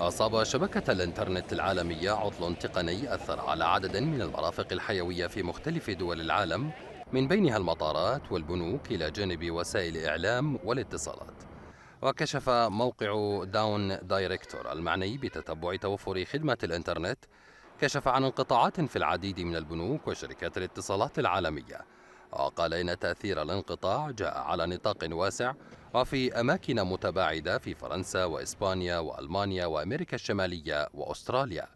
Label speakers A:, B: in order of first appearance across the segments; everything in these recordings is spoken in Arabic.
A: أصاب شبكة الإنترنت العالمية عطل تقني أثر على عدد من المرافق الحيوية في مختلف دول العالم من بينها المطارات والبنوك إلى جانب وسائل الإعلام والاتصالات وكشف موقع داون دايركتور المعني بتتبع توفر خدمة الإنترنت كشف عن انقطاعات في العديد من البنوك وشركات الاتصالات العالميه وقال إن تأثير الانقطاع جاء على نطاق واسع وفي أماكن متباعدة في فرنسا وإسبانيا وألمانيا وأمريكا الشمالية وأستراليا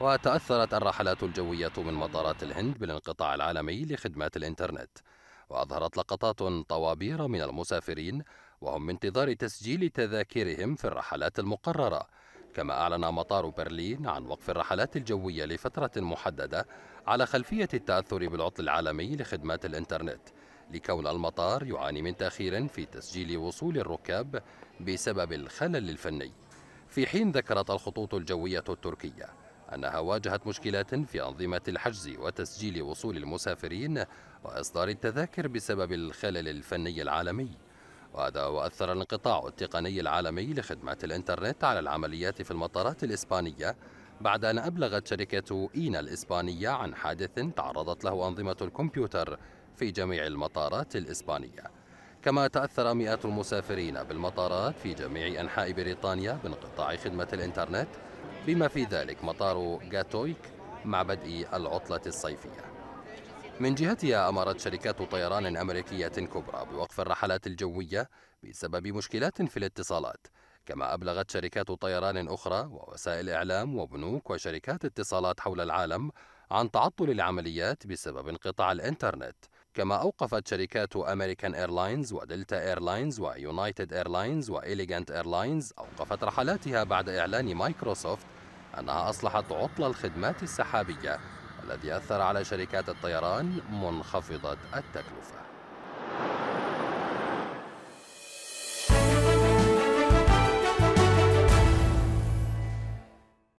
A: وتأثرت الرحلات الجوية من مطارات الهند بالانقطاع العالمي لخدمات الإنترنت وأظهرت لقطات طوابير من المسافرين وهم انتظار تسجيل تذاكرهم في الرحلات المقررة كما أعلن مطار برلين عن وقف الرحلات الجوية لفترة محددة على خلفية التأثر بالعطل العالمي لخدمات الإنترنت لكون المطار يعاني من تأخير في تسجيل وصول الركاب بسبب الخلل الفني في حين ذكرت الخطوط الجوية التركية أنها واجهت مشكلات في أنظمة الحجز وتسجيل وصول المسافرين وإصدار التذاكر بسبب الخلل الفني العالمي وهذا وأثر الانقطاع التقني العالمي لخدمة الإنترنت على العمليات في المطارات الإسبانية بعد أن أبلغت شركة إينا الإسبانية عن حادث تعرضت له أنظمة الكمبيوتر في جميع المطارات الإسبانية كما تأثر مئات المسافرين بالمطارات في جميع أنحاء بريطانيا بانقطاع خدمة الإنترنت بما في ذلك مطار جاتويك مع بدء العطلة الصيفية من جهتها أمرت شركات طيران أمريكية كبرى بوقف الرحلات الجوية بسبب مشكلات في الاتصالات كما أبلغت شركات طيران أخرى ووسائل إعلام وبنوك وشركات اتصالات حول العالم عن تعطل العمليات بسبب انقطاع الإنترنت كما أوقفت شركات أمريكان إيرلاينز ودلتا إيرلاينز ويونايتد إيرلاينز وإليجانت إيرلاينز أوقفت رحلاتها بعد إعلان مايكروسوفت أنها أصلحت عطل الخدمات السحابية الذي أثر على شركات الطيران منخفضة التكلفة